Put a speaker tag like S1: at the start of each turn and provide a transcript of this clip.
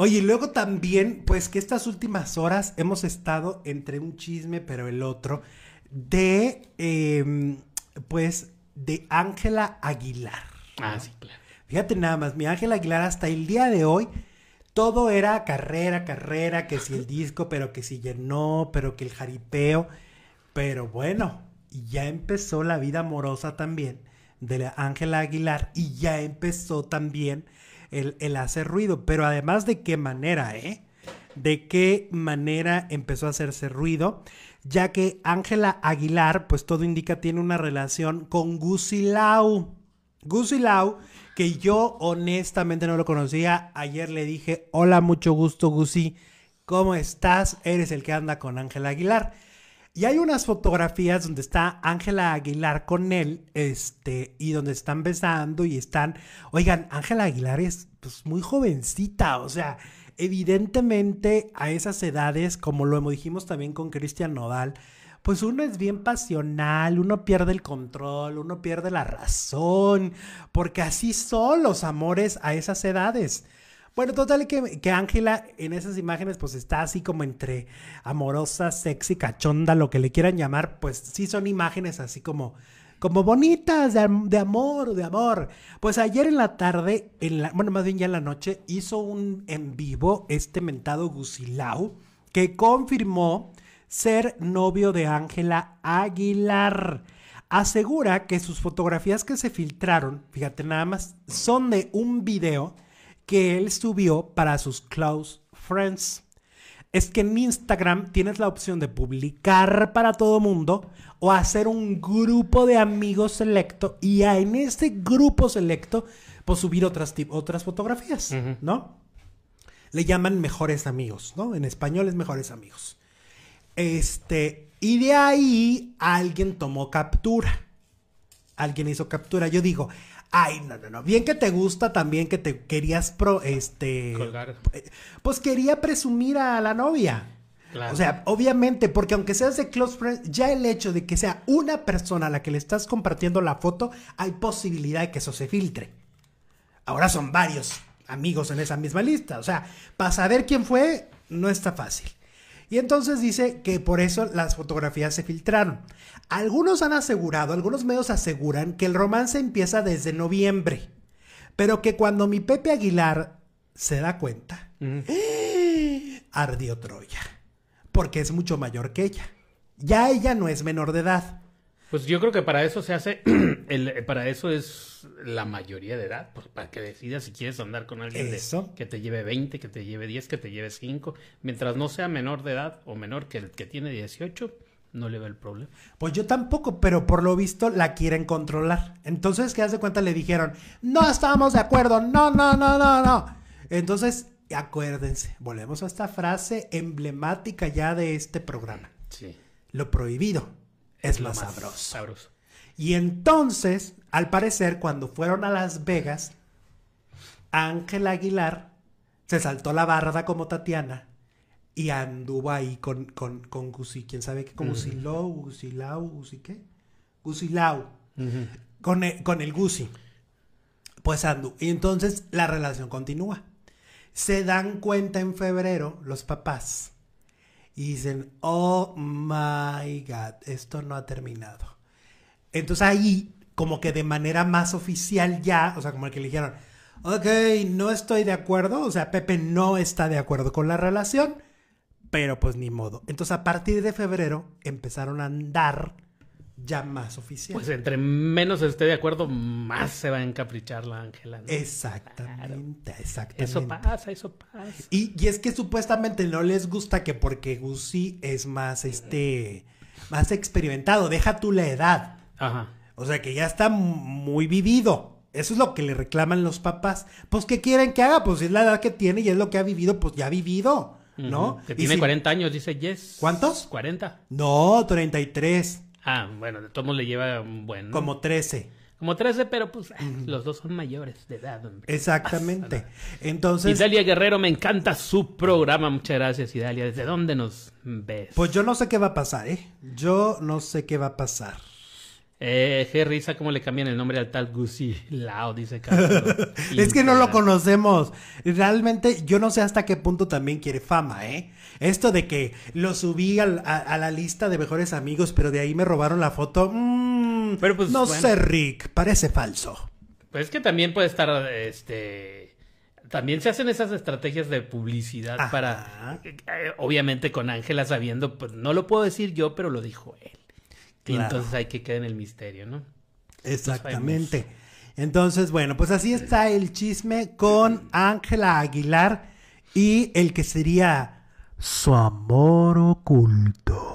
S1: Oye, y luego también, pues que estas últimas horas hemos estado entre un chisme, pero el otro, de, em, pues, de Ángela Aguilar. Ah, sí, claro. Fíjate nada más, mi Ángela Aguilar hasta el día de hoy todo era carrera, carrera, que si el disco, pero que si llenó, pero que el jaripeo. Pero bueno, ya empezó la vida amorosa también de Ángela Aguilar y ya empezó también el, hacer ruido, pero además de qué manera, ¿eh? De qué manera empezó a hacerse ruido, ya que Ángela Aguilar, pues todo indica, tiene una relación con Gusilau. Gusilau, que yo honestamente no lo conocía, ayer le dije, hola, mucho gusto, Gusi, ¿cómo estás? Eres el que anda con Ángela Aguilar. Y hay unas fotografías donde está Ángela Aguilar con él, este, y donde están besando y están, oigan, Ángela Aguilar es pues, muy jovencita, o sea, evidentemente a esas edades, como lo dijimos también con Cristian Nodal, pues uno es bien pasional, uno pierde el control, uno pierde la razón, porque así son los amores a esas edades. Bueno, total que Ángela en esas imágenes pues está así como entre amorosa, sexy, cachonda, lo que le quieran llamar, pues sí son imágenes así como como bonitas, de, amor, de amor. Pues ayer en la tarde, en la, bueno, más bien ya en la noche, hizo un en vivo este mentado Gusilao que confirmó ser novio de Ángela Aguilar. Asegura que sus fotografías que se filtraron, fíjate nada más, son de un video que él subió para sus close friends. Es que en Instagram tienes la opción de publicar para todo mundo o hacer un grupo de amigos selecto y en ese grupo selecto pues subir otras, otras fotografías, ¿no? Le llaman mejores amigos, ¿no? En español es mejores amigos. Este, y de ahí alguien tomó captura. Alguien hizo captura. Yo digo, Ay, no, no, no. Bien que te gusta también que te querías pro,
S2: este. Colgar.
S1: Eh, pues quería presumir a la novia. O sea, obviamente, porque aunque seas de close friends, ya el hecho de que sea una persona a la que le estás compartiendo la foto, hay posibilidad de que eso se filtre. Ahora son varios amigos en esa misma lista. O sea, para saber quién fue, no está fácil. Y entonces dice que por eso las fotografías se filtraron. Algunos han asegurado, algunos medios aseguran que el romance empieza desde noviembre, pero que cuando mi Pepe Aguilar se da cuenta, ardió Troya, porque es mucho mayor que ella. Ya ella no es menor de edad.
S2: Pues yo creo que para eso se hace eh, para eso es la mayoría de edad, pues, para que decidas si quieres andar con alguien que te lleve 20, que te lleve 10, que te lleve 5. Mientras no sea menor de edad o menor que el que tiene 18, no le ve el problema.
S1: Pues yo tampoco, pero por lo visto la quieren controlar. Entonces, ¿qué hace cuenta? Le dijeron, no estamos de acuerdo, no, no, no, no, no. Entonces, acuérdense, volvemos a esta frase emblemática ya de este programa. Sí. Lo prohibido es, lo,
S2: sabroso.
S1: Y entonces, al parecer, cuando fueron a Las Vegas, Ángel Aguilar se saltó la barda como Tatiana y anduvo ahí con, con, Gusi, quién sabe qué, con si Gusilau, Gusi qué, Gusilau, con, el, con Gusi. Pues andu. Y entonces la relación continúa. Se dan cuenta en febrero los papás y dicen, oh my god, esto no ha terminado. Entonces ahí, como que de manera más oficial ya, o sea, como el que le dijeron, ok, no estoy de acuerdo, o sea, Pepe no está de acuerdo con la relación, pero pues ni modo. Entonces a partir de febrero
S2: empezaron a andar ya más oficial. Pues entre menos esté de acuerdo, más se va a encaprichar la Ángela. Exactamente, exactamente. Eso pasa, eso pasa.
S1: Y, es que supuestamente no les gusta que porque Gusi es más este más experimentado, deja tú la edad. Ajá. O sea que ya está muy vivido. Eso es lo que le reclaman los papás. Pues, ¿qué quieren que haga? Pues es la edad que tiene y es lo que ha vivido, pues ya ha vivido,
S2: ¿no? tiene 40 años, dice Jess. ¿Cuántos? 40. No, 33. Ah, bueno, de todos le lleva bueno. Como 13. Como 13, pero pues ah, los dos son mayores de edad. Hombre.
S1: Exactamente.
S2: Ah, Entonces. Idalia Guerrero, me encanta su programa. Muchas gracias, Idalia. ¿Desde dónde nos
S1: ves? Pues yo no sé qué va a pasar, ¿eh? Yo no sé qué va a pasar.
S2: Eh, qué risa cómo le cambian el nombre al tal Gucci Lao, dice Carlos. es que no lo
S1: conocemos. Realmente yo no sé hasta qué punto también quiere fama, ¿eh? Esto de que lo subí a, la lista de mejores amigos, pero de ahí me robaron la foto. Mm, pues, no sé, Rick, parece falso.
S2: Pues que también puede estar, este... También se hacen esas estrategias de publicidad para, eh, obviamente con Ángela sabiendo, pues no lo puedo decir yo, pero lo dijo él. Y entonces hay que quedar en el misterio, ¿no? Exactamente.
S1: Entonces, bueno, pues así está el chisme con Ángela Aguilar y el que sería su amor oculto.